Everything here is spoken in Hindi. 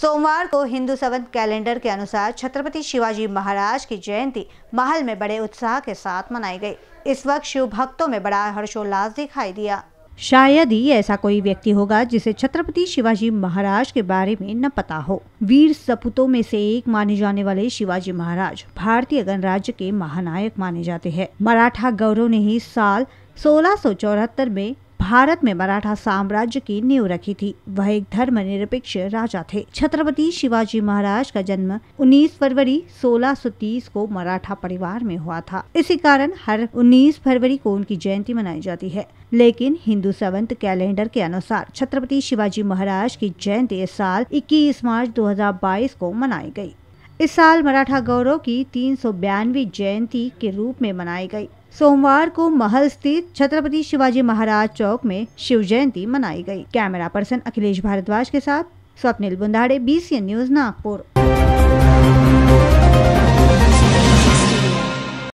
सोमवार को हिंदू संवत कैलेंडर के अनुसार छत्रपति शिवाजी महाराज की जयंती महल में बड़े उत्साह के साथ मनाई गई इस वक्त शिव भक्तों में बड़ा हर्षोल्लास दिखाई दिया शायद ही ऐसा कोई व्यक्ति होगा जिसे छत्रपति शिवाजी महाराज के बारे में न पता हो वीर सपूतों में से एक माने जाने वाले शिवाजी महाराज भारतीय गणराज्य के महानायक माने जाते हैं मराठा गौरव ने ही साल सोलह में भारत में मराठा साम्राज्य की नींव रखी थी वह एक धर्मनिरपेक्ष राजा थे छत्रपति शिवाजी महाराज का जन्म 19 फरवरी 1630 को मराठा परिवार में हुआ था इसी कारण हर 19 फरवरी को उनकी जयंती मनाई जाती है लेकिन हिंदू सेवंत कैलेंडर के अनुसार छत्रपति शिवाजी महाराज की जयंती इस साल 21 मार्च 2022 को मनाई गई इस साल मराठा गौरव की तीन सौ बयानवी जयंती के रूप में मनाई गई सोमवार को महल स्थित छत्रपति शिवाजी महाराज चौक में शिव जयंती मनाई गई कैमरा पर्सन अखिलेश भारद्वाज के साथ स्वप्निल बुंदाड़े बीसीएन न्यूज नागपुर